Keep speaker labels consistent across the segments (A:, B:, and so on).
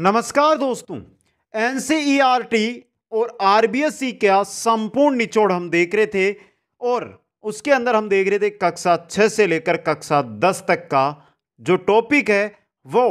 A: नमस्कार दोस्तों एन और आर का संपूर्ण निचोड़ हम देख रहे थे और उसके अंदर हम देख रहे थे कक्षा छः से लेकर कक्षा दस तक का जो टॉपिक है वो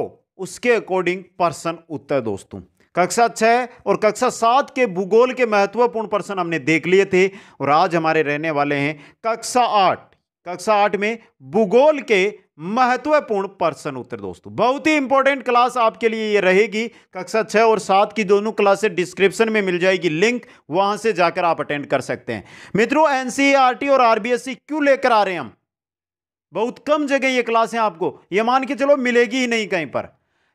A: उसके अकॉर्डिंग पर्सन उत्तर दोस्तों कक्षा छः और कक्षा सात के भूगोल के महत्वपूर्ण पर्सन हमने देख लिए थे और आज हमारे रहने वाले हैं कक्षा आठ कक्षा आठ में भूगोल के महत्वपूर्ण प्रश्न उत्तर दोस्तों बहुत ही इंपॉर्टेंट क्लास आपके लिए ये रहेगी कक्षा छह और सात की दोनों क्लासे डिस्क्रिप्शन में मिल जाएगी लिंक वहां से जाकर आप अटेंड कर सकते हैं मित्रों एनसीईआरटी e और आरबीएससी e क्यों लेकर आ रहे हैं हम बहुत कम जगह ये क्लास है आपको ये मान के चलो मिलेगी ही नहीं कहीं पर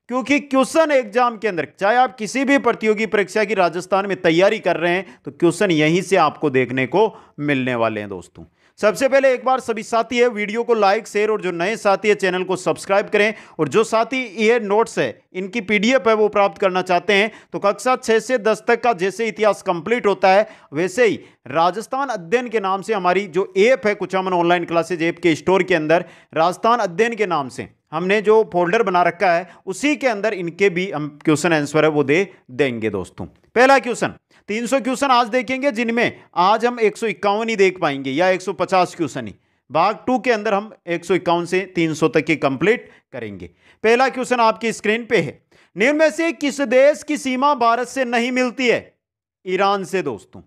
A: क्योंकि क्वेश्चन एग्जाम के अंदर चाहे आप किसी भी प्रतियोगी परीक्षा की राजस्थान में तैयारी कर रहे हैं तो क्वेश्चन यहीं से आपको देखने को मिलने वाले हैं दोस्तों सबसे पहले एक बार सभी साथी है वीडियो को लाइक शेयर और जो नए साथी है चैनल को सब्सक्राइब करें और जो साथी ये नोट्स है इनकी पीडीएफ है वो प्राप्त करना चाहते हैं तो कक्षा छः से दस तक का जैसे इतिहास कंप्लीट होता है वैसे ही राजस्थान अध्ययन के नाम से हमारी जो ऐप है कुचामन ऑनलाइन क्लासेज ऐप के स्टोर के अंदर राजस्थान अध्ययन के नाम से हमने जो फोल्डर बना रखा है उसी के अंदर इनके भी हम क्वेश्चन आंसर है वो दे देंगे दोस्तों पहला क्वेश्चन 300 क्वेश्चन आज देखेंगे जिनमें आज हम एक ही देख पाएंगे या 150 क्वेश्चन ही भाग टू के अंदर हम एक से 300 तक के कंप्लीट करेंगे पहला क्वेश्चन आपकी स्क्रीन पे है निम्न में से किस देश की सीमा भारत से नहीं मिलती है ईरान से दोस्तों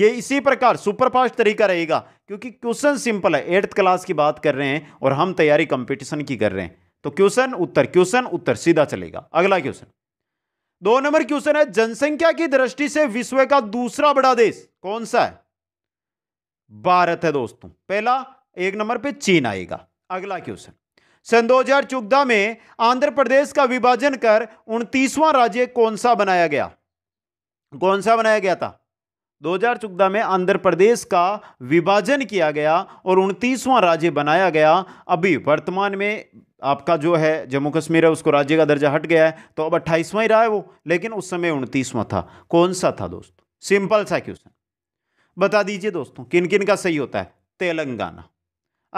A: ये इसी प्रकार सुपर फास्ट तरीका रहेगा क्योंकि क्वेश्चन सिंपल है एट्थ क्लास की बात कर रहे हैं और हम तैयारी कंपटीशन की कर रहे हैं तो क्वेश्चन उत्तर क्वेश्चन उत्तर सीधा चलेगा अगला क्वेश्चन दो नंबर क्वेश्चन है जनसंख्या की दृष्टि से विश्व का दूसरा बड़ा देश कौन सा है भारत है दोस्तों पहला एक नंबर पे चीन आएगा अगला क्वेश्चन सन 2014 में आंध्र प्रदेश का विभाजन कर उनतीसवां राज्य कौन सा बनाया गया कौन सा बनाया गया था 2014 में आंध्र प्रदेश का विभाजन किया गया और उनतीसवां राज्य बनाया गया अभी वर्तमान में आपका जो है जम्मू कश्मीर है उसको राज्य का दर्जा हट गया है तो अब अट्ठाईसवां ही रहा है वो लेकिन उस समय उनतीसवां था कौन सा था दोस्तों सिंपल सा क्वेश्चन बता दीजिए दोस्तों किन किन का सही होता है तेलंगाना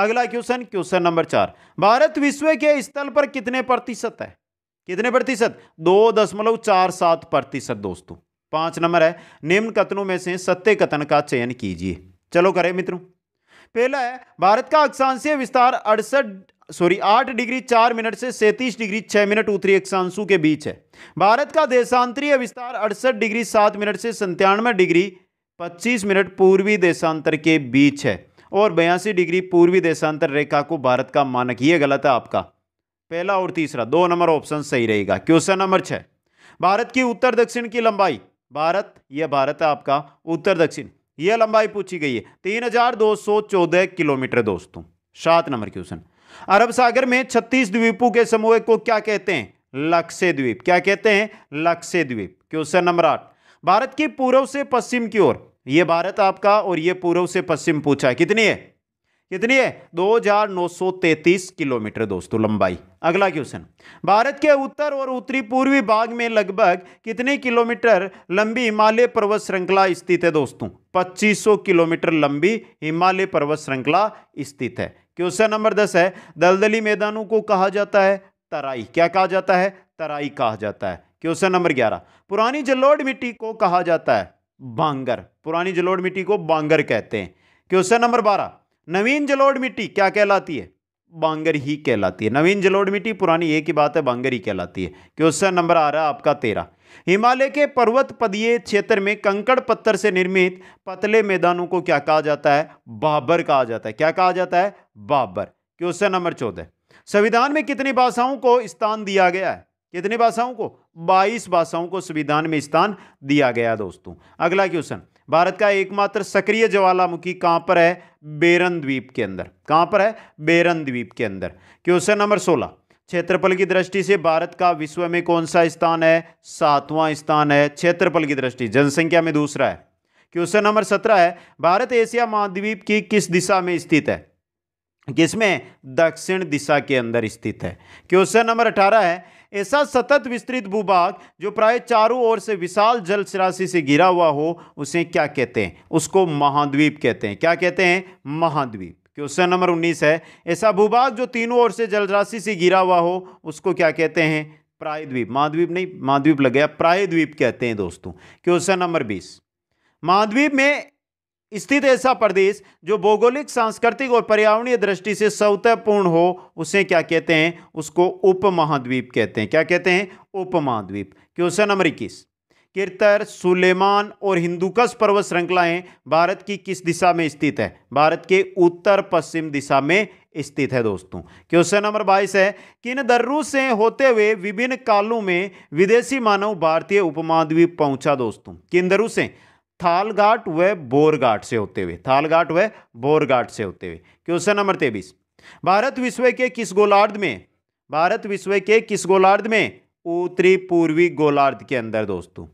A: अगला क्वेश्चन क्वेश्चन नंबर चार भारत विश्व के स्थल पर कितने प्रतिशत है कितने प्रतिशत दो दशमलव चार सात प्रतिशत दोस्तों पांच नंबर है निम्न कथनों में से सत्य कथन का चयन कीजिए चलो करें मित्रों पहला है भारत का अक्षांशीय विस्तार अड़सठ सॉरी आठ डिग्री चार मिनट से सैंतीस डिग्री छः मिनट उत्तरी अक्षांशु के बीच है भारत का देशांतरीय विस्तार अड़सठ डिग्री सात मिनट से संतानवे डिग्री पच्चीस मिनट पूर्वी देशांतर के बीच है और बयासी डिग्री पूर्वी देशांतर रेखा को भारत का मानक ये गलत है आपका पहला और तीसरा दो नंबर ऑप्शन सही रहेगा क्वेश्चन नंबर छः भारत की उत्तर दक्षिण की लंबाई भारत यह भारत है आपका उत्तर दक्षिण यह लंबाई पूछी गई है तीन हजार दो सौ चौदह किलोमीटर दोस्तों सात नंबर क्वेश्चन अरब सागर में छत्तीस द्वीपों के समूह को क्या कहते हैं लक्ष्य द्वीप क्या कहते हैं लक्ष्य द्वीप क्वेश्चन नंबर आठ भारत की पूर्व से पश्चिम की ओर ये भारत आपका और ये पूर्व से पश्चिम पूछा है कितनी है कितनी है 2933 किलोमीटर दोस्तों लंबाई अगला क्वेश्चन भारत के उत्तर और उत्तरी पूर्वी भाग में लगभग कितने किलोमीटर लंबी हिमालय पर्वत श्रृंखला स्थित है दोस्तों 2500 किलोमीटर लंबी हिमालय पर्वत श्रृंखला स्थित है क्वेश्चन नंबर दस है दलदली मैदानों को कहा जाता है तराई क्या कहा जाता है तराई कहा जाता है क्वेश्चन नंबर ग्यारह पुरानी जलोड़ मिट्टी को कहा जाता है बांगर पुरानी जलोड़ मिट्टी को बांगर कहते हैं क्वेश्चन नंबर बारह नवीन जलोड़ मिट्टी क्या कहलाती है बांगर ही कहलाती है नवीन जलोड़ मिट्टी पुरानी एक ही बात है बांगर ही कहलाती है क्वेश्चन नंबर आ रहा है आपका तेरह हिमालय के पर्वत पदीय क्षेत्र में कंकड़ पत्थर से निर्मित पतले मैदानों को क्या कहा जाता है बाबर कहा जाता है क्या कहा जाता है बाबर क्वेश्चन नंबर चौदह संविधान में कितनी भाषाओं को स्थान दिया गया है कितनी भाषाओं को 22 भाषाओं को संविधान में स्थान दिया गया दोस्तों अगला क्वेश्चन भारत का एकमात्र सक्रिय ज्वालामुखी कहां पर है बेरन द्वीप के अंदर कहां पर है बेरन द्वीप के अंदर क्वेश्चन नंबर सोलह क्षेत्रफल की दृष्टि से भारत का विश्व में कौन सा स्थान है सातवां स्थान है क्षेत्रफल की दृष्टि जनसंख्या में दूसरा है क्वेश्चन नंबर सत्रह है भारत एशिया महाद्वीप की किस दिशा में स्थित है किसमें दक्षिण दिशा के अंदर स्थित है क्वेश्चन नंबर अठारह है ऐसा सतत विस्तृत भूभाग जो प्राय चारों ओर से विशाल जल राशि से घिरा हुआ हो उसे क्या कहते हैं उसको महाद्वीप कहते हैं क्या कहते हैं महाद्वीप क्वेश्चन नंबर उन्नीस है ऐसा भूभाग जो तीनों ओर से जलराशि से घिरा हुआ हो उसको क्या कहते हैं प्रायद्वीप महाद्वीप नहीं महाद्वीप लग गया प्रायद्वीप कहते हैं दोस्तों क्वेश्चन नंबर बीस महाद्वीप में स्थित ऐसा प्रदेश जो भौगोलिक सांस्कृतिक और पर्यावरणीय दृष्टि से सौतपूर्ण हो उसे क्या कहते हैं उसको उपमहाद्वीप कहते हैं क्या कहते हैं उपमहाद्वीप क्वेश्चन नंबर इक्कीस किरतर सुलेमान और हिंदुकश पर्वत श्रृंखलाएं भारत की किस दिशा में स्थित है भारत के उत्तर पश्चिम दिशा में स्थित है दोस्तों क्वेश्चन नंबर बाईस है किन दर्रू से होते हुए विभिन्न कालों में विदेशी मानव भारतीय उपमहाद्वीप पहुंचा दोस्तों किन दर्रू से थालघाट व बोरघाट से होते हुए थालघाट व बोरघाट से होते हुए क्वेश्चन नंबर तेबीस भारत विश्व के किस गोलार्ध में भारत विश्व के किस गोलार्ध में उत्तरी पूर्वी गोलार्ध के अंदर दोस्तों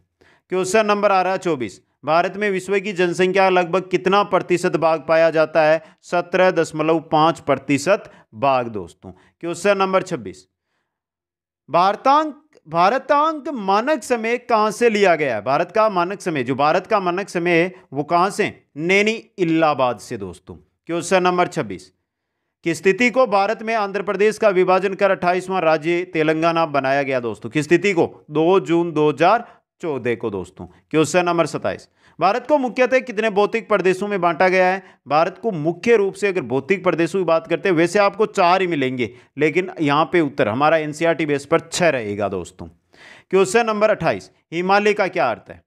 A: क्वेश्चन नंबर आ रहा है चौबीस भारत में विश्व की जनसंख्या लगभग कितना प्रतिशत बाघ पाया जाता है सत्रह दशमलव पाँच प्रतिशत बाघ दोस्तों क्वेश्चन नंबर छब्बीस भारतांक भारतांक मानक समय कहाँ से लिया गया है भारत का मानक समय जो भारत का मानक समय है वो कहाँ से नैनी इलाहाबाद से दोस्तों क्वेश्चन नंबर छब्बीस की स्थिति को भारत में आंध्र प्रदेश का विभाजन कर अट्ठाईसवां राज्य तेलंगाना बनाया गया दोस्तों की स्थिति को 2 जून चौदह को दोस्तों क्वेश्चन नंबर सत्ताईस भारत को मुख्यतः कितने भौतिक प्रदेशों में बांटा गया है भारत को मुख्य रूप से अगर भौतिक प्रदेशों की बात करते हैं वैसे आपको चार ही मिलेंगे लेकिन यहाँ पे उत्तर हमारा एनसीईआरटी बेस e पर छः रहेगा दोस्तों क्वेश्चन नंबर अट्ठाईस हिमालय का क्या अर्थ है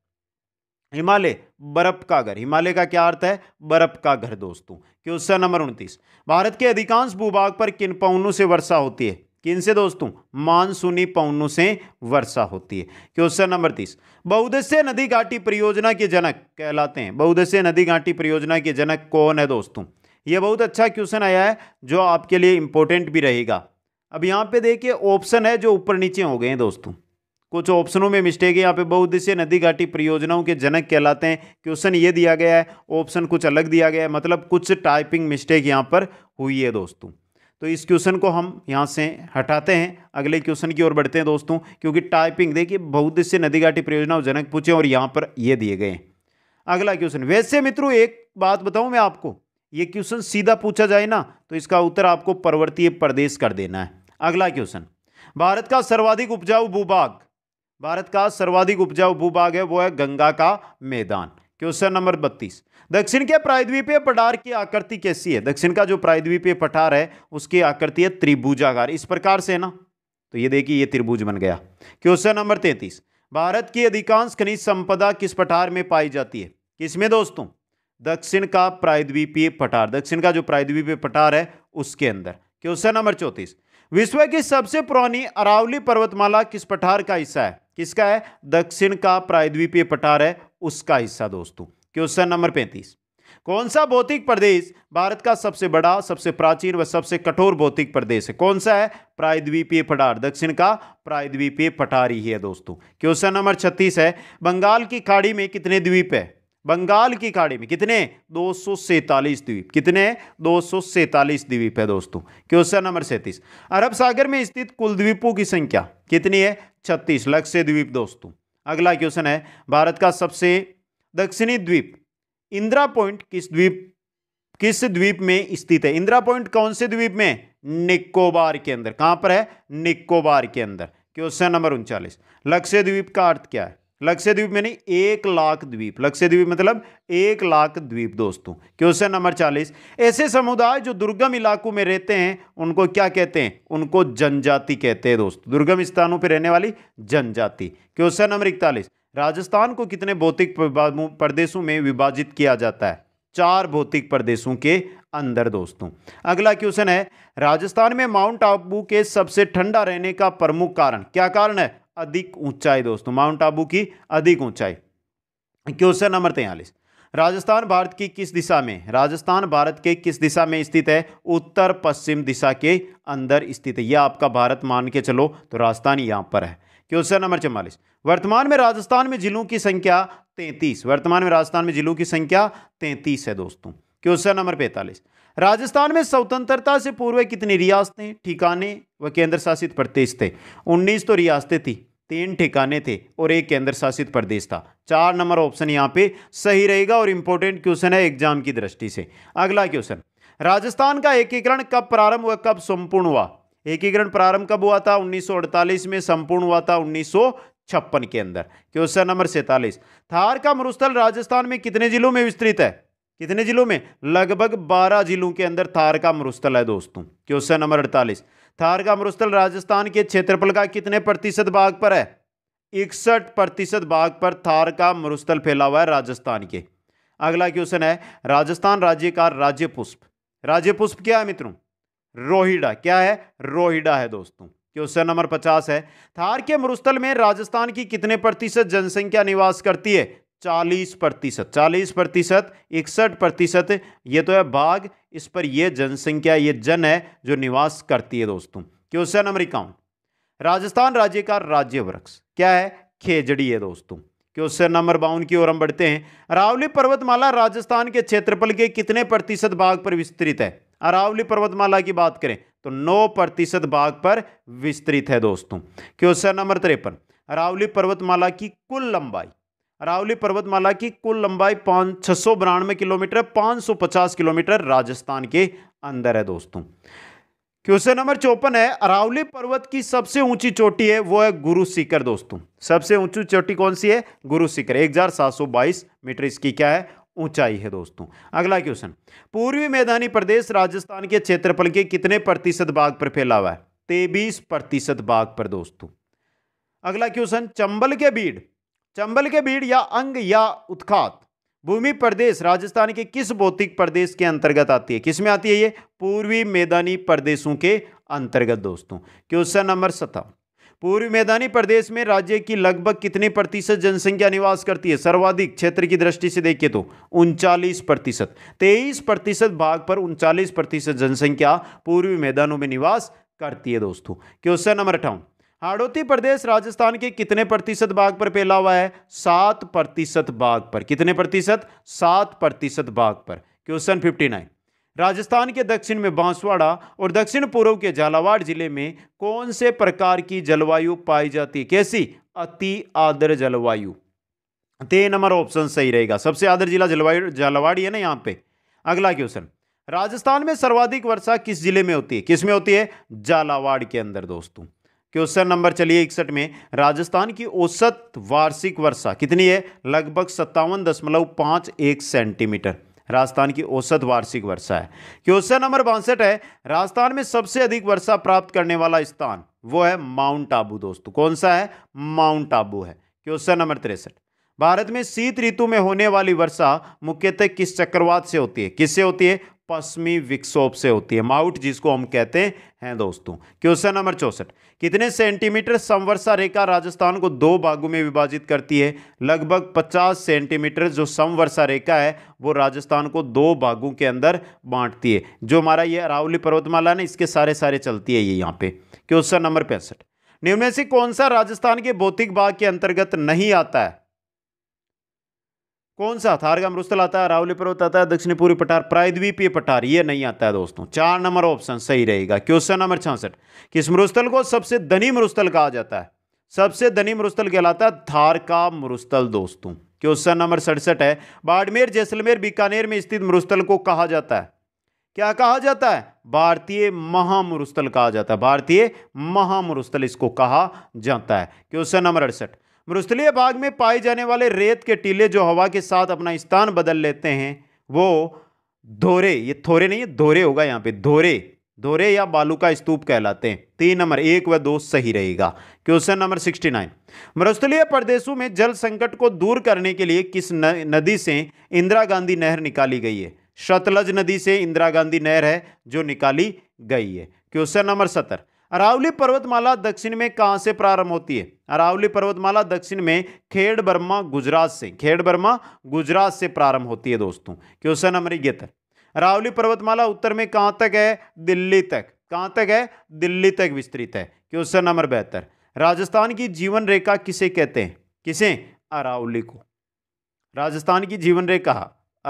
A: हिमालय बर्फ का घर हिमालय का क्या अर्थ है बर्फ का घर दोस्तों क्वेश्चन नंबर उनतीस भारत के अधिकांश भूभाग पर किन पवनों से वर्षा होती है किन से दोस्तों मानसूनी पवनों से वर्षा होती है क्वेश्चन नंबर तीस बहुउद्देश्य नदी घाटी परियोजना के जनक कहलाते हैं बहुउद्देश्य नदी घाटी परियोजना के जनक कौन है दोस्तों यह बहुत अच्छा क्वेश्चन आया है जो आपके लिए इंपॉर्टेंट भी रहेगा अब यहाँ पे देखिए ऑप्शन है जो ऊपर नीचे हो गए हैं दोस्तों कुछ ऑप्शनों में मिस्टेक है यहाँ पे से नदी घाटी परियोजनाओं के जनक कहलाते हैं क्वेश्चन ये दिया गया है ऑप्शन कुछ अलग दिया गया है मतलब कुछ टाइपिंग मिस्टेक यहाँ पर हुई है दोस्तों तो इस क्वेश्चन को हम यहाँ से हटाते हैं अगले क्वेश्चन की ओर बढ़ते हैं दोस्तों क्योंकि टाइपिंग देखिए बहुद्देश्य नदी घाटी परियोजना जनक पूछे और यहाँ पर ये दिए गए अगला क्वेश्चन वैसे मित्रों एक बात बताऊँ मैं आपको ये क्वेश्चन सीधा पूछा जाए ना तो इसका उत्तर आपको पर्वतीय प्रदेश कर देना है अगला क्वेश्चन भारत का सर्वाधिक उपजाऊ भूभाग भारत का सर्वाधिक उपजाऊ भूभाग है वो है गंगा का मैदान क्वेश्चन नंबर बत्तीस दक्षिण के प्रायद्वीपीय पठार की आकृति कैसी है दक्षिण का जो प्रायद्वीपीय पठार है उसकी आकृति है त्रिभुजाकार इस प्रकार से ना तो ये देखिए ये त्रिभुज बन गया क्वेश्चन नंबर तैंतीस भारत की अधिकांश खनिज संपदा किस पठार में पाई जाती है किसमें दोस्तों दक्षिण का प्रायद्वीपीय पठार दक्षिण का जो प्रायद्वीपीय पठार है उसके अंदर क्वेश्चन नंबर चौतीस विश्व की सबसे पुरानी अरावली पर्वतमाला किस पठार का हिस्सा है किसका है दक्षिण का प्रायद्वीपीय पठार है उसका हिस्सा दोस्तों क्वेश्चन नंबर पैंतीस कौन सा भौतिक प्रदेश भारत का सबसे बड़ा सबसे प्राचीन व सबसे कठोर भौतिक प्रदेश है कौन सा है प्रायद्वीपीय पठार दक्षिण का प्रायद्वीपीय पठार ही है दोस्तों क्वेश्चन नंबर छत्तीस है बंगाल की खाड़ी में कितने द्वीप है बंगाल की खाड़ी में कितने दो द्वीप कितने दो द्वीप है दोस्तों क्वेश्चन नंबर सैंतीस अरब सागर में स्थित कुल द्वीपों की संख्या कितनी है छत्तीस लक्ष्य द्वीप दोस्तों अगला क्वेश्चन है भारत का सबसे दक्षिणी द्वीप इंदिरा पॉइंट किस द्वीप किस द्वीप में स्थित है इंदिरा पॉइंट कौन से द्वीप में निकोबार के अंदर कहां पर है निकोबार के अंदर क्वेश्चन नंबर उनचालीस लक्ष्य द्वीप का अर्थ क्या है में नहीं एक लाख द्वीप द्वीप मतलब एक लाख द्वीप दोस्तों क्वेश्चन नंबर चालीस ऐसे समुदाय जो दुर्गम इलाकों में रहते हैं उनको क्या कहते हैं उनको जनजाति कहते हैं दोस्तों दुर्गम स्थानों पर रहने वाली जनजाति क्वेश्चन नंबर इकतालीस राजस्थान को कितने भौतिक प्रदेशों में विभाजित किया जाता है चार भौतिक प्रदेशों के अंदर दोस्तों अगला क्वेश्चन है राजस्थान में माउंट आबू के सबसे ठंडा रहने का प्रमुख कारण क्या कारण है अधिक ऊंचाई दोस्तों माउंट आबू की अधिक ऊंचाई क्वेश्चन नंबर तैयलीस राजस्थान भारत की किस दिशा में राजस्थान भारत के किस दिशा में स्थित है उत्तर पश्चिम दिशा के अंदर स्थित है यह आपका भारत मान के चलो तो राजस्थान यहां पर है क्वेश्चन नंबर चौवालीस वर्तमान में राजस्थान में जिलों की संख्या तैंतीस वर्तमान में राजस्थान में जिलों की संख्या तैंतीस है दोस्तों क्वेश्चन नंबर पैंतालीस राजस्थान में स्वतंत्रता से पूर्व कितनी रियासतें ठिकाने व केंद्र शासित प्रदेश थे उन्नीस तो रियासतें थी तीन ठिकाने थे और एक केंद्र शासित प्रदेश था चार नंबर ऑप्शन यहाँ पे सही रहेगा और इंपॉर्टेंट क्वेश्चन है एग्जाम की दृष्टि से अगला क्वेश्चन राजस्थान का एकीकरण कब प्रारंभ हुआ कब संपूर्ण हुआ एकीकरण प्रारंभ कब हुआ था 1948 में संपूर्ण हुआ था उन्नीस के अंदर क्वेश्चन नंबर सैतालीस थार का मरुस्थल राजस्थान में कितने जिलों में विस्तृत है कितने जिलों में लगभग 12 जिलों के अंदर थार का मरुस्थल है दोस्तों क्वेश्चन नंबर अड़तालीस थार का मरुस्थल राजस्थान के क्षेत्रफल का कितने प्रतिशत भाग पर है इकसठ प्रतिशत भाग पर थार का मरुस्थल फैला हुआ है राजस्थान के अगला क्वेश्चन है राजस्थान राज्य का राज्य पुष्प राज्य पुष्प क्या है मित्रों रोहिडा क्या है रोहिडा है दोस्तों क्वेश्चन नंबर पचास है थार के मरुस्थल में राजस्थान की कितने प्रतिशत जनसंख्या निवास करती है चालीस प्रतिशत चालीस प्रतिशत इकसठ प्रतिशत ये तो है बाघ इस पर ये जनसंख्या ये जन है जो निवास करती है दोस्तों क्वेश्चन नंबर इक्यावन राजस्थान राज्य का राज्य वृक्ष क्या है खेजड़ी है दोस्तों क्वेश्चन नंबर बावन की ओर हम बढ़ते हैं अरावली पर्वतमाला राजस्थान के क्षेत्रफल के कितने प्रतिशत भाग पर विस्तृत है अरावली पर्वतमाला की बात करें तो नौ प्रतिशत भाग पर विस्तृत है दोस्तों क्वेश्चन नंबर तिरपन अरावली पर्वतमाला की कुल लंबाई अरावली पर्वतमाला की कुल लंबाई पाँच छः सौ बिरानवे किलोमीटर है पाँच सौ पचास किलोमीटर राजस्थान के अंदर है दोस्तों क्वेश्चन नंबर चौपन है अरावली पर्वत की सबसे ऊंची चोटी है वो है गुरु सीकर दोस्तों सबसे ऊंची चोटी कौन सी है गुरु सीकर एक हजार सात सौ बाईस मीटर इसकी क्या है ऊंचाई है दोस्तों अगला क्वेश्चन पूर्वी मैदानी प्रदेश राजस्थान के क्षेत्रफल के कितने प्रतिशत भाग पर फैला हुआ है तेबीस प्रतिशत भाग पर दोस्तों अगला क्वेश्चन चंबल के बीड चंबल के भीड़ या अंग या उत्खात भूमि प्रदेश राजस्थान के किस भौतिक प्रदेश के अंतर्गत आती है किस में आती है ये पूर्वी मैदानी प्रदेशों के अंतर्गत दोस्तों क्वेश्चन नंबर सत्रह पूर्वी मैदानी प्रदेश में राज्य की लगभग कितने प्रतिशत जनसंख्या निवास करती है सर्वाधिक क्षेत्र की दृष्टि से देखिए तो उनचालीस प्रतिशत तेईस प्रतिशत भाग पर उनचालीस प्रतिशत जनसंख्या पूर्वी मैदानों में निवास करती है दोस्तों क्वेश्चन नंबर अठावन हाड़ोती प्रदेश राजस्थान के कितने प्रतिशत बाघ पर फैला हुआ है सात प्रतिशत बाघ पर कितने प्रतिशत सात प्रतिशत बाघ पर क्वेश्चन फिफ्टी नाइन राजस्थान के दक्षिण में बांसवाड़ा और दक्षिण पूर्व के झालावाड़ जिले में कौन से प्रकार की जलवायु पाई जाती है कैसी अति आदर जलवायु ते नंबर ऑप्शन सही रहेगा सबसे आदर जिला जलवायु झालावाड़ी है ना यहाँ पे अगला क्वेश्चन राजस्थान में सर्वाधिक वर्षा किस जिले में होती है किस में होती है झालावाड़ के अंदर दोस्तों क्वेश्चन नंबर चलिए इकसठ में राजस्थान की औसत वार्षिक वर्षा कितनी है लगभग सत्तावन दशमलव पाँच एक सेंटीमीटर राजस्थान की औसत वार्षिक वर्षा है क्वेश्चन नंबर बासठ है राजस्थान में सबसे अधिक वर्षा प्राप्त करने वाला स्थान वो है माउंट आबू दोस्तों कौन सा है माउंट आबू है क्वेश्चन नंबर तिरसठ भारत में शीत ऋतु में होने वाली वर्षा मुख्यतः किस चक्रवात से होती है किससे होती है पश्चिमी विक्षोभ से होती है माउट जिसको हम कहते हैं दोस्तों क्वेश्चन नंबर चौसठ कितने सेंटीमीटर समवर्षा रेखा राजस्थान को दो भागों में विभाजित करती है लगभग 50 सेंटीमीटर जो समवर्षा रेखा है वो राजस्थान को दो भागों के अंदर बांटती है जो हमारा ये अरावली पर्वतमाला ना इसके सारे सारे चलती है ये यहाँ पे क्वेश्चन नंबर पैंसठ निम्न से कौन सा राजस्थान के भौतिक भाग के अंतर्गत नहीं आता है कौन सा का रुस्तल आता है रावली पर्वत आता है दक्षिणी पूर्वी पठार प्रायद्वीपीय पठार ये नहीं आता है दोस्तों चार नंबर ऑप्शन सही रहेगा क्वेश्चन नंबर छियासठ किस मरुस्थल को सबसे धनी मरुस्थल कहा जाता है सबसे धनी मरुस्थल कहलाता है थार का मरुस्थल दोस्तों क्वेश्चन नंबर सड़सठ है बाड़मेर जैसलमेर बीकानेर में स्थित मरुस्थल को कहा जाता है क्या कहा जाता है भारतीय महामरुस्थल कहा जाता है भारतीय महामरुस्थल इसको कहा जाता है क्वेश्चन नंबर अड़सठ मरुस्थलीय भाग में पाए जाने वाले रेत के टीले जो हवा के साथ अपना स्थान बदल लेते हैं वो धोरे ये थोरे नहीं है धोरे होगा यहाँ पे धोरे धोरे या बालू का स्तूप कहलाते हैं तीन नंबर एक व दो सही रहेगा क्वेश्चन नंबर सिक्सटी नाइन मरुस्थलीय प्रदेशों में जल संकट को दूर करने के लिए किस नदी से इंदिरा गांधी नहर निकाली गई है शतलज नदी से इंदिरा गांधी नहर है जो निकाली गई है क्वेश्चन नंबर सत्तर अरावली पर्वतमाला दक्षिण में कहाँ से प्रारंभ होती है अरावली पर्वतमाला दक्षिण में खेड़ बर्मा गुजरात से खेड़ बर्मा गुजरात से प्रारंभ होती है दोस्तों क्वेश्चन नंबर इकहत्तर अरावली पर्वतमाला उत्तर में कहाँ तक है दिल्ली तक कहाँ तक है दिल्ली तक विस्तृत है क्वेश्चन नंबर बेहतर राजस्थान की जीवन रेखा किसे कहते हैं किसे अरावली को राजस्थान की जीवन रेखा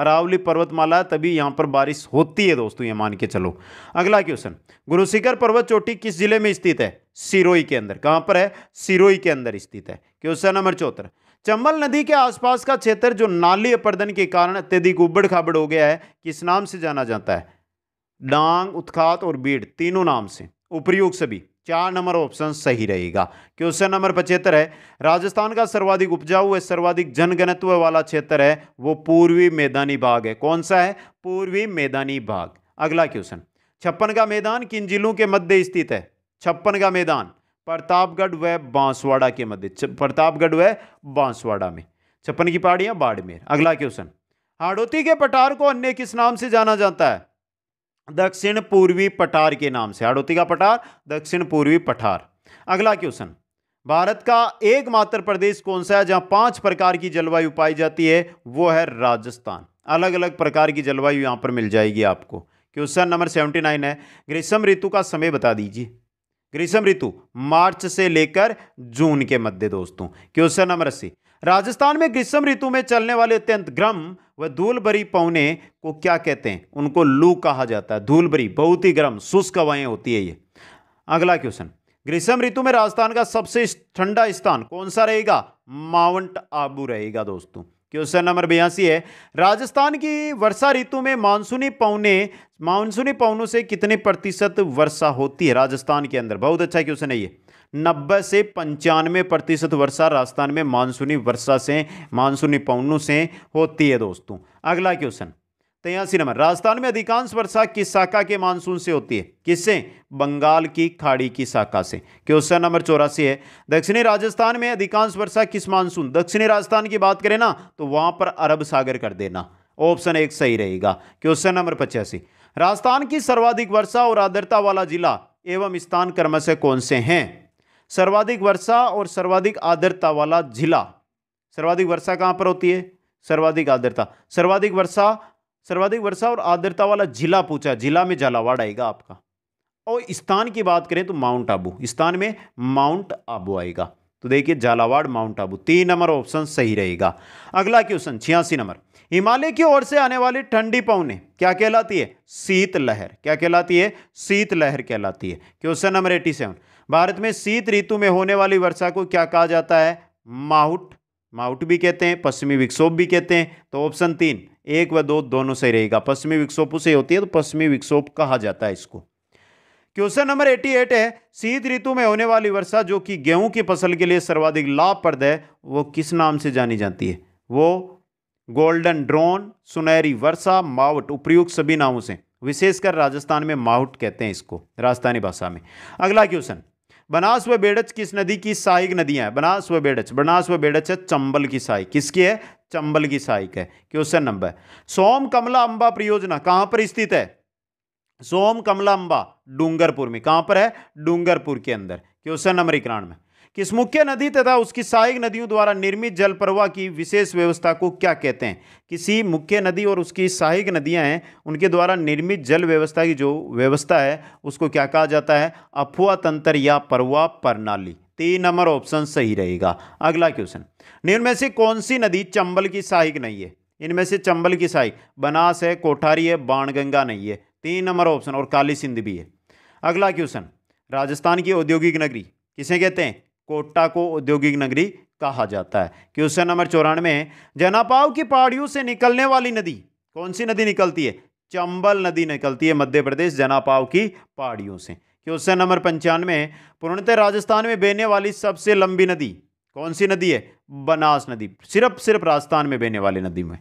A: अरावली पर्वतमाला तभी यहाँ पर बारिश होती है दोस्तों ये मान के चलो अगला क्वेश्चन गुरुशिखर पर्वत चोटी किस जिले में स्थित है सिरोई के अंदर कहाँ पर है सिरोई के अंदर स्थित है क्वेश्चन नंबर चौथा चंबल नदी के आसपास का क्षेत्र जो नाली अपर्दन के कारण अत्यधिक उबड़ खाबड़ हो गया है किस नाम से जाना जाता है डांग उत्खात और बीड़ तीनों नाम से उपयोग सभी चार नंबर ऑप्शन सही रहेगा क्वेश्चन नंबर पचहत्तर है राजस्थान का सर्वाधिक उपजाऊ व सर्वाधिक जनगणत्व वाला क्षेत्र है वो पूर्वी मैदानी भाग है कौन सा है पूर्वी मैदानी भाग अगला क्वेश्चन छप्पन का मैदान किन जिलों के मध्य स्थित है छप्पन का मैदान प्रतापगढ़ व बांसवाड़ा के मध्य प्रतापगढ़ व बांसवाड़ा में छप्पन की पहाड़ियाँ बाड़मेर अगला क्वेश्चन हाड़ोती के पठार को अन्य किस नाम से जाना जाता है दक्षिण पूर्वी पठार के नाम से हाड़ौती का पठार दक्षिण पूर्वी पठार अगला क्वेश्चन भारत का एकमात्र प्रदेश कौन सा है जहां पांच प्रकार की जलवायु पाई जाती है वो है राजस्थान अलग अलग प्रकार की जलवायु यहां पर मिल जाएगी आपको क्वेश्चन नंबर सेवेंटी नाइन है ग्रीष्म ऋतु का समय बता दीजिए ग्रीष्म ऋतु मार्च से लेकर जून के मध्य दोस्तों क्वेश्चन नंबर अस्सी राजस्थान में ग्रीष्म ऋतु में चलने वाले अत्यंत गर्म व धूल भरी पौने को क्या कहते हैं उनको लू कहा जाता है धूल भरी बहुत ही गर्म शुष्क हवाएं होती है ये अगला क्वेश्चन ग्रीष्म ऋतु में राजस्थान का सबसे ठंडा स्थान कौन सा रहेगा माउंट आबू रहेगा दोस्तों क्वेश्चन नंबर बयासी है राजस्थान की वर्षा ऋतु में मानसूनी पौने मानसूनी पौनों से कितने प्रतिशत वर्षा होती है राजस्थान के अंदर बहुत अच्छा क्वेश्चन है ये नब्बे से पंचानवे प्रतिशत वर्षा राजस्थान में मानसूनी वर्षा से मानसूनी पवनों से होती है दोस्तों अगला क्वेश्चन तेयासी नंबर राजस्थान में अधिकांश वर्षा किस शाखा के मानसून से होती है किससे बंगाल की खाड़ी की शाखा से क्वेश्चन नंबर चौरासी है दक्षिणी राजस्थान में अधिकांश वर्षा किस मानसून दक्षिणी राजस्थान की बात करें ना तो वहां पर अरब सागर कर देना ऑप्शन एक सही रहेगा क्वेश्चन नंबर पचासी राजस्थान की सर्वाधिक वर्षा और आर्द्रता वाला जिला एवं स्थान क्रमशः कौन से हैं सर्वाधिक वर्षा और सर्वाधिक आर्द्रता वाला जिला सर्वाधिक वर्षा कहाँ पर होती है सर्वाधिक आर्द्रता सर्वाधिक वर्षा सर्वाधिक वर्षा और आर्द्रता वाला जिला पूछा जिला में झालावाड़ आएगा आपका और स्थान की बात करें तो माउंट आबू स्थान में माउंट आबू आएगा तो देखिए झालावाड़ माउंट आबू तीन नंबर ऑप्शन सही रहेगा अगला क्वेश्चन छियासी नंबर हिमालय की ओर से आने वाली ठंडी पवने क्या कहलाती है शीतलहर क्या कहलाती है शीतलहर कहलाती है question number eighty seven Bharat में शीत ऋतु में होने वाली वर्षा को क्या कहा जाता है माउट माउट भी कहते हैं पश्चिमी विक्षोभ भी कहते हैं तो ऑप्शन तीन एक व दो दोनों सही रहेगा पश्चिमी विक्षोभ उसे होती है तो पश्चिमी विक्षोभ कहा जाता है इसको क्वेश्चन नंबर 88 है शीत ऋतु में होने वाली वर्षा जो कि गेहूं की फसल के लिए सर्वाधिक लाभप्रद है वो किस नाम से जानी जाती है वो गोल्डन ड्रोन सुनहरी वर्षा माउट उपयुक्त सभी नामों से विशेषकर राजस्थान में माउट कहते हैं इसको राजस्थानी भाषा में अगला क्वेश्चन बनास व बेड़च किस नदी की सहायक नदियाँ हैं बनास व बेड़च बनास व बेड़च है चंबल की सहायक किसकी है चंबल की सहायक है क्वेश्चन नंबर सोम कमला अंबा परियोजना कहाँ पर स्थित है सोम कमला अंबा डूंगरपुर में कहाँ पर है डूंगरपुर के अंदर क्वेश्चन नंबर इक्यानवे में किस मुख्य नदी तथा उसकी सहायक नदियों द्वारा निर्मित जल प्रवाह की विशेष व्यवस्था को क्या कहते हैं किसी मुख्य नदी और उसकी सहायक नदियां हैं उनके द्वारा निर्मित जल व्यवस्था की जो व्यवस्था है उसको क्या कहा जाता है अफवाह तंत्र या प्रवाह प्रणाली तीन नंबर ऑप्शन सही रहेगा अगला क्वेश्चन निम्न में से कौन सी नदी चंबल की सहायक नहीं है इनमें से चंबल की सहायक बनास है कोठारी है बाणगंगा नहीं है तीन नंबर ऑप्शन और काली सिंध भी है अगला क्वेश्चन राजस्थान की औद्योगिक नगरी किसे कहते हैं कोटा को औद्योगिक नगरी कहा जाता है क्वेश्चन नंबर चौरानवे जनापाव की पहाड़ियों से निकलने वाली नदी कौन सी नदी निकलती है चंबल नदी निकलती है मध्य प्रदेश जनापाव की पहाड़ियों से क्वेश्चन नंबर पंचानवे पूर्णतः राजस्थान में बहने वाली सबसे लंबी नदी कौन सी नदी है बनास नदी सिर्फ सिर्फ राजस्थान में बहने वाली नदी में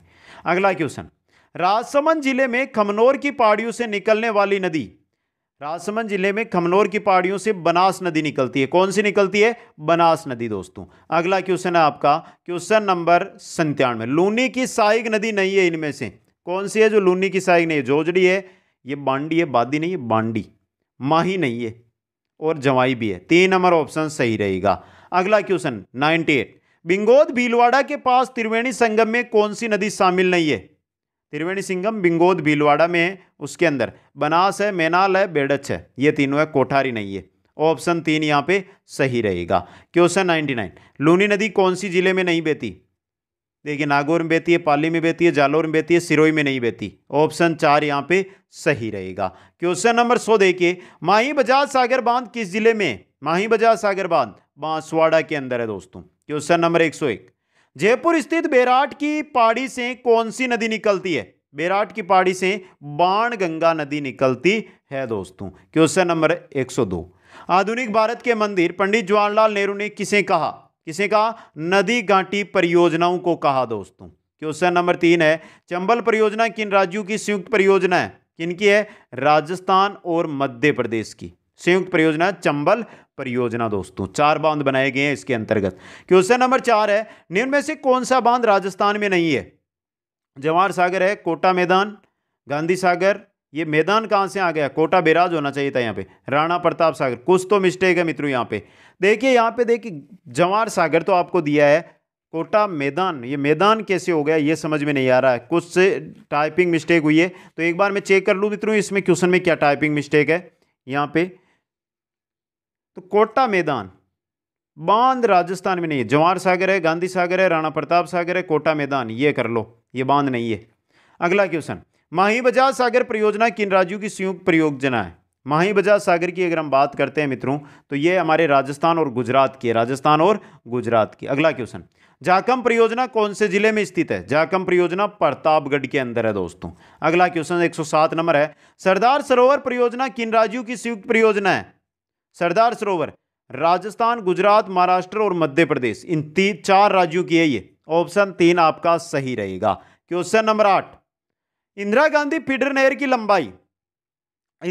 A: अगला क्वेश्चन राजसमंद जिले में खमनोर की पहाड़ियों से निकलने वाली नदी राजसमंद जिले में खमनौर की पहाड़ियों से बनास नदी निकलती है कौन सी निकलती है बनास नदी दोस्तों अगला क्वेश्चन है आपका क्वेश्चन नंबर संतानवे लूनी की सहायक नदी नहीं है इनमें से कौन सी है जो लूनी की सहायक नहीं है जोजड़ी है ये बांडी है बादी नहीं है बांडी माही नहीं है और जवाई भी है तीन नंबर ऑप्शन सही रहेगा अगला question ninety eight Bigod Bhilwara के पास त्रिवेणी संगम में कौन सी नदी शामिल नहीं है त्रिवेणी सिंगम बिंगोद भीलवाड़ा में है उसके अंदर बनास है मेनाल है बेडच है ये तीनों है कोठारी नहीं है ऑप्शन तीन यहाँ पे सही रहेगा क्वेश्चन नाइन्टी नाइन लूनी नदी कौन सी जिले में नहीं बहती देखिए नागौर में बहती है पाली में बहती है जालौर में बहती है सिरोई में नहीं बहती ऑप्शन चार यहाँ पे सही रहेगा क्वेश्चन नंबर सौ देखिए माही बजाज सागर बांध किस जिले में माही बजाज सागर बांध बांसवाड़ा के अंदर है दोस्तों क्वेश्चन नंबर एक सौ एक जयपुर स्थित बेराट की पहाड़ी से कौन सी नदी निकलती है बेराट की पहाड़ी से बाण गंगा नदी निकलती है दोस्तों क्वेश्चन नंबर 102 आधुनिक भारत के मंदिर पंडित जवाहरलाल नेहरू ने किसे कहा किसे कहा नदी घाटी परियोजनाओं को कहा दोस्तों क्वेश्चन नंबर तीन है चंबल परियोजना किन राज्यों की संयुक्त परियोजना है किनकी है राजस्थान और मध्य प्रदेश की संयुक्त परियोजना चंबल परियोजना दोस्तों चार बांध बनाए गए हैं इसके अंतर्गत क्वेश्चन नंबर चार है निम्न में से कौन सा बांध राजस्थान में नहीं है जवाहर सागर है कोटा मैदान गांधी सागर ये मैदान कहाँ से आ गया कोटा बिराज होना चाहिए था यहाँ पे राणा प्रताप सागर कुछ तो मिस्टेक है मित्रों यहाँ पे देखिए यहाँ पे देखिए जवाहर सागर तो आपको दिया है कोटा मैदान ये मैदान कैसे हो गया ये समझ में नहीं आ रहा है कुछ से टाइपिंग मिस्टेक हुई है तो एक बार मैं चेक कर लूँ मित्रों इसमें क्वेश्चन में क्या टाइपिंग मिस्टेक है यहाँ पे तो कोटा मैदान बांध राजस्थान में नहीं है जवाहर सागर है गांधी सागर है राणा प्रताप सागर है कोटा मैदान ये कर लो ये बांध नहीं है अगला क्वेश्चन माही बजाज सागर परियोजना किन राज्यों की संयुक्त परियोजना है माही बजाज सागर की अगर हम बात करते हैं मित्रों तो ये हमारे राजस्थान और गुजरात की है राजस्थान और गुजरात की अगला क्वेश्चन जाकम परियोजना कौन से जिले में स्थित है जाकम परियोजना प्रतापगढ़ के अंदर है दोस्तों अगला क्वेश्चन 107 नंबर है सरदार सरोवर परियोजना किन राज्यों की संयुक्त परियोजना है सरदार सरोवर राजस्थान गुजरात महाराष्ट्र और मध्य प्रदेश इन तीन चार राज्यों की है ये ऑप्शन तीन आपका सही रहेगा क्वेश्चन नंबर आठ इंदिरा गांधी फिडर नहर की लंबाई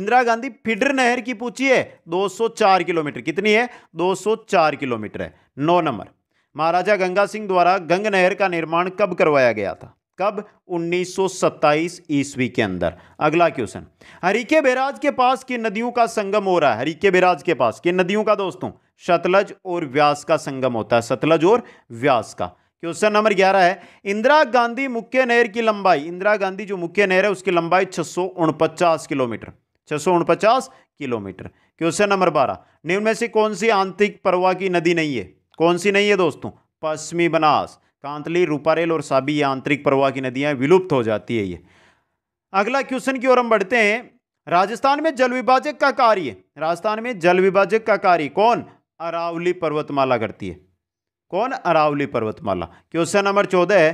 A: इंदिरा गांधी फिडर नहर की पूछी है 204 किलोमीटर कितनी है 204 किलोमीटर है नौ नंबर महाराजा गंगा सिंह द्वारा गंग नहर का निर्माण कब करवाया गया था कब 1927 ईस्वी के अंदर अगला क्वेश्चन हरिके बैराज के पास किन नदियों का संगम हो रहा है हरिके बैराज के पास किन नदियों का दोस्तों सतलज और व्यास का संगम होता है सतलज और व्यास का क्वेश्चन नंबर ग्यारह है इंदिरा गांधी मुख्य नहर की लंबाई इंदिरा गांधी जो मुख्य नहर है उसकी लंबाई छह किलोमीटर छह किलोमीटर क्वेश्चन नंबर बारह निम्न में से कौन सी आंतरिक परवा की नदी नहीं है कौन सी नहीं है दोस्तों पश्चिमी बनास कांतली रूपारेल और साबी या आंतरिक प्रवाह की नदियाँ विलुप्त हो जाती है ये अगला क्वेश्चन की ओर हम बढ़ते हैं राजस्थान में जल विभाजक का कार्य राजस्थान में जल विभाजक का कार्य कौन अरावली पर्वतमाला करती है कौन अरावली पर्वतमाला क्वेश्चन नंबर चौदह है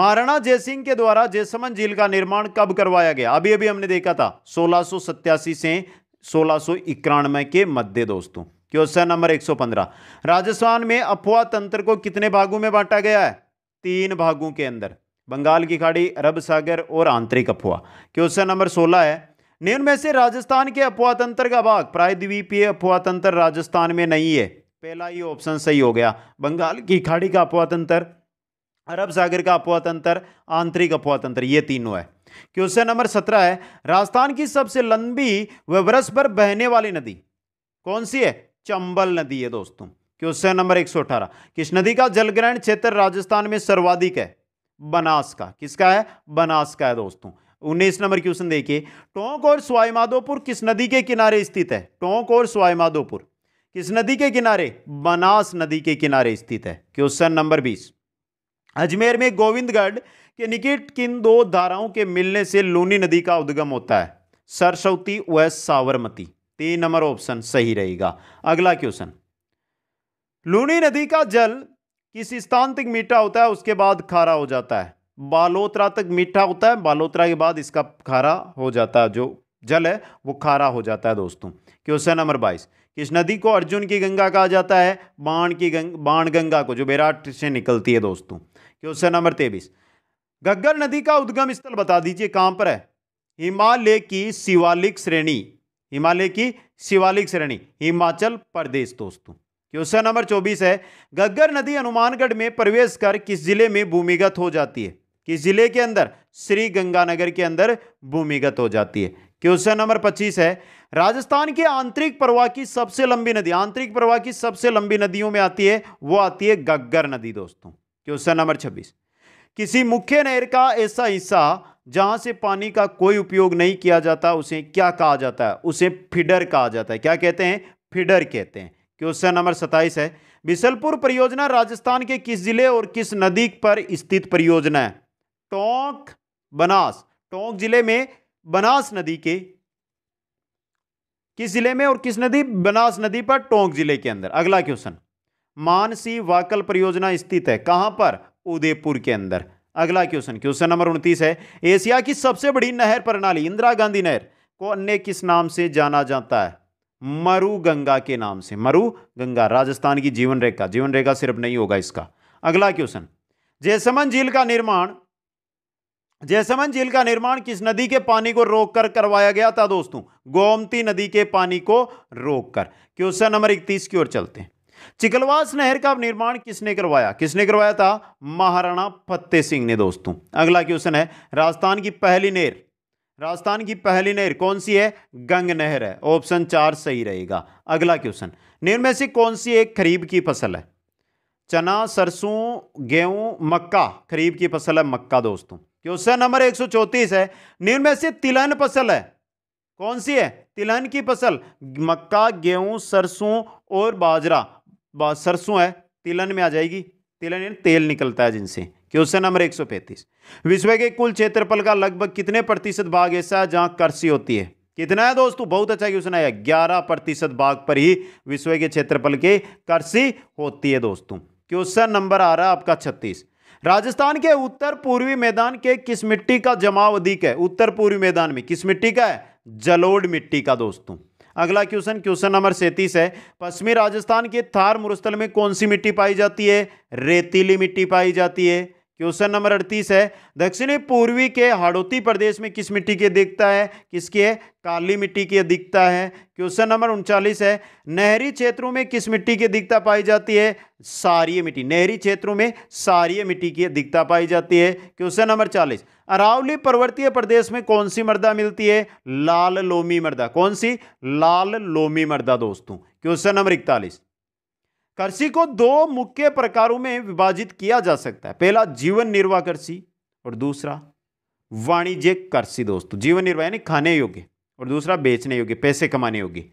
A: महाराणा जयसिंह के द्वारा जयसमन झील का निर्माण कब करवाया गया अभी अभी हमने देखा था सोलह से सोलह के मध्य दोस्तों क्वेश्चन नंबर 115 राजस्थान में अफवाह तंत्र को कितने भागों में बांटा गया है तीन भागों के अंदर बंगाल की खाड़ी अरब सागर और आंतरिक अफवाह क्वेश्चन नंबर सोलह है निम्न में से राजस्थान के अफवाह तंत्र का भाग प्रायद्वीपीय अफवाह तंत्र राजस्थान में नहीं है पहला ही ऑप्शन सही हो गया बंगाल की खाड़ी का अफवाह तंत्र अरब सागर का अफवाह तंत्र आंतरिक अफवाह तंत्र ये तीनों है क्वेश्चन नंबर सत्रह है राजस्थान की सबसे लंबी व वर्ष पर बहने वाली नदी कौन सी है चंबल नदी है दोस्तों क्वेश्चन नंबर एक सौ अठारह किस नदी का जलग्रहण क्षेत्र राजस्थान में सर्वाधिक है बनास का किसका है बनास का है दोस्तों उन्नीस नंबर क्वेश्चन देखिए टोंक और स्वाईमाधोपुर किस नदी के किनारे स्थित है टोंक और स्वाईमाधोपुर किस नदी के किनारे बनास नदी के किनारे स्थित है क्वेश्चन नंबर बीस अजमेर में गोविंदगढ़ के निकट किन दो धाराओं के मिलने से लूनी नदी का उद्गम होता है सरस्वती व सावरमती तीन नंबर ऑप्शन सही रहेगा अगला क्वेश्चन लूनी नदी का जल किस स्थान तक मीठा होता है उसके बाद खारा हो जाता है बालोतरा तक मीठा होता है बालोतरा के बाद इसका खारा हो जाता है जो जल है वो खारा हो जाता है दोस्तों क्वेश्चन नंबर बाईस किस नदी को अर्जुन की गंगा कहा जाता है बाण की गंग बाण गंगा को जो बेराट से निकलती है दोस्तों क्वेश्चन नंबर तेईस गग्गर नदी का उद्गम स्थल बता दीजिए कहाँ पर है हिमालय की शिवालिक श्रेणी हिमालय की शिवालिक श्रेणी हिमाचल प्रदेश दोस्तों क्वेश्चन नंबर चौबीस है गग्गर नदी हनुमानगढ़ में प्रवेश कर किस जिले में भूमिगत हो जाती है किस जिले के अंदर श्री गंगानगर के अंदर भूमिगत हो जाती है क्वेश्चन नंबर पच्चीस है राजस्थान के आंतरिक प्रवाह की सबसे लंबी नदी आंतरिक प्रवाह की सबसे लंबी नदियों में आती है वो आती है गग्गर नदी दोस्तों क्वेश्चन नंबर छब्बीस किसी मुख्य नहर का ऐसा हिस्सा जहां से पानी का कोई उपयोग नहीं किया जाता उसे क्या कहा जाता है उसे फिडर कहा जाता है क्या कहते हैं फिडर कहते हैं क्वेश्चन नंबर सत्ताईस है बिसलपुर परियोजना राजस्थान के किस जिले और किस नदी पर स्थित परियोजना है टोंक बनास टोंक जिले में बनास नदी के किस जिले में और किस नदी बनास नदी पर टोंक जिले के अंदर अगला क्वेश्चन मानसी वाकल परियोजना स्थित है कहां पर उदयपुर के अंदर अगला क्वेश्चन क्वेश्चन नंबर उनतीस है एशिया की सबसे बड़ी नहर प्रणाली इंदिरा गांधी नहर को अन्य किस नाम से जाना जाता है मरु गंगा के नाम से मरु गंगा राजस्थान की जीवन रेखा जीवन रेखा सिर्फ नहीं होगा इसका अगला क्वेश्चन जयसमन झील का निर्माण जयसमन झील का निर्माण किस नदी के पानी को रोककर करवाया गया था दोस्तों गोमती नदी के पानी को रोककर क्वेश्चन नंबर इकतीस की ओर चलते हैं चिकलवास नहर का निर्माण किसने करवाया किसने करवाया था महाराणा फतेह सिंह ने दोस्तों अगला क्वेश्चन है राजस्थान की पहली नहर राजस्थान की पहली नहर कौन सी है गंग नहर है ऑप्शन चार सही रहेगा अगला क्वेश्चन निम्न में से कौन सी एक खरीब की फसल है चना सरसों गेहूं मक्का खरीब की फसल है मक्का दोस्तों क्वेश्चन नंबर एक सौ चौंतीस है निम्न में से तिलहन फसल है कौन सी है तिलहन की फसल मक्का गेहूं सरसों और बाजरा सरसों है तिलहन में आ जाएगी तिलन यानी तेल निकलता है जिनसे क्वेश्चन नंबर एक सौ पैंतीस विश्व के कुल क्षेत्रफल का लगभग कितने प्रतिशत भाग ऐसा है जहाँ कृषि होती है कितना है दोस्तों बहुत अच्छा क्वेश्चन आया ग्यारह प्रतिशत भाग पर ही विश्व के क्षेत्रफल के कृषि होती है दोस्तों क्वेश्चन नंबर आ रहा है आपका छत्तीस राजस्थान के उत्तर पूर्वी मैदान के किस मिट्टी का जमाव अधिक है उत्तर पूर्वी मैदान में किस मिट्टी का है जलोड़ मिट्टी का दोस्तों अगला क्वेश्चन क्वेश्चन नंबर सैंतीस है पश्चिमी राजस्थान के थार मुरुस्थल में कौन सी मिट्टी पाई जाती है रेतीली मिट्टी पाई जाती है क्वेश्चन नंबर अड़तीस है दक्षिणी पूर्वी के हाड़ोती प्रदेश में किस मिट्टी की अधिकता है किसकी है काली मिट्टी की अधिकता है क्वेश्चन नंबर उनचालीस है नहरी क्षेत्रों में किस मिट्टी की अधिकता पाई जाती है सारीय मिट्टी नहरी क्षेत्रों में सारीय मिट्टी की अधिकता पाई जाती है क्वेश्चन नंबर चालीस अरावली पर्वतीय प्रदेश में कौन सी मृदा मिलती है लाल लोमी मृदा कौन सी लाल लोमी मृदा दोस्तों क्वेश्चन नंबर इकतालीस कृषि को दो मुख्य प्रकारों में विभाजित किया जा सकता है पहला जीवन निर्वाह कृषि और दूसरा वाणिज्यिक कृषि दोस्तों जीवन निर्वाह यानी खाने योग्य और दूसरा बेचने योग्य पैसे कमाने योग्य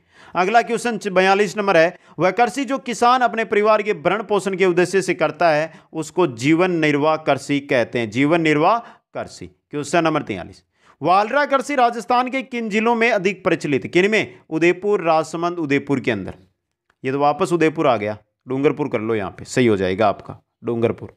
A: अगला क्वेश्चन बयालीस नंबर है वह कृषि जो किसान अपने परिवार के भरण पोषण के उद्देश्य से करता है उसको जीवन निर्वाह कृषि कहते हैं जीवन निर्वाह करसी क्वेश्चन नंबर तियालीस वालरा करसी राजस्थान के किन जिलों में अधिक प्रचलित किन में उदयपुर राजसमंद उदयपुर के अंदर ये तो वापस उदयपुर आ गया डूंगरपुर कर लो यहाँ पे सही हो जाएगा आपका डूंगरपुर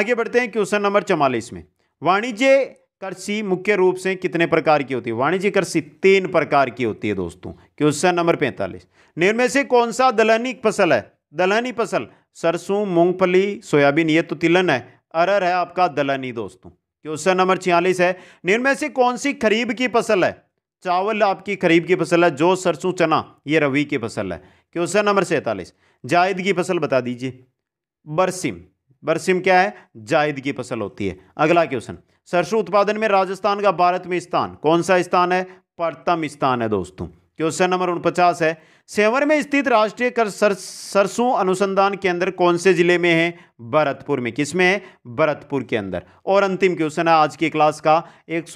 A: आगे बढ़ते हैं क्वेश्चन नंबर चवालीस में वाणिज्य करसी मुख्य रूप से कितने प्रकार की होती है वाणिज्य करसी तीन प्रकार की होती है दोस्तों क्वेश्चन नंबर पैंतालीस निर्मय से कौन सा दलहनी फसल है दलहनी फसल सरसों मूंगफली सोयाबीन ये तो तिलन है अरर है आपका दलहनी दोस्तों क्वेश्चन नंबर छियालीस है निम्न में से कौन सी खरीब की फसल है चावल आपकी खरीब की फसल है जो सरसों चना ये रवि की फसल है क्वेश्चन नंबर सैतालीस जायद की फसल बता दीजिए बरसिम बरसिम क्या है जायद की फसल होती है अगला क्वेश्चन सरसों उत्पादन में राजस्थान का भारत में स्थान कौन सा स्थान है प्रथम स्थान है दोस्तों क्वेश्चन नंबर उनपचास है सेवर में स्थित राष्ट्रीय कर सर, सरसों अनुसंधान केंद्र कौन से जिले में है भरतपुर में किस में है भरतपुर के अंदर और अंतिम क्वेश्चन है आज की क्लास का एक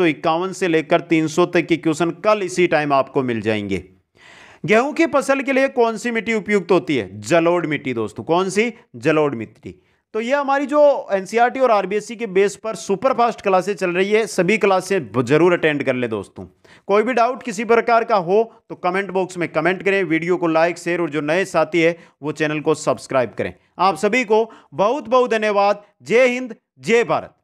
A: से लेकर 300 तक के क्वेश्चन कल इसी टाइम आपको मिल जाएंगे गेहूं की फसल के लिए कौन सी मिट्टी उपयुक्त होती है जलोड़ मिट्टी दोस्तों कौन सी जलोड़ मिट्टी तो ये हमारी जो एनसीईआरटी e और आरबीएससी के बेस पर सुपर फास्ट क्लासेस चल रही है सभी क्लासे जरूर अटेंड कर ले दोस्तों कोई भी डाउट किसी प्रकार का हो तो कमेंट बॉक्स में कमेंट करें वीडियो को लाइक शेयर और जो नए साथी है वो चैनल को सब्सक्राइब करें आप सभी को बहुत बहुत धन्यवाद जय हिंद जय भारत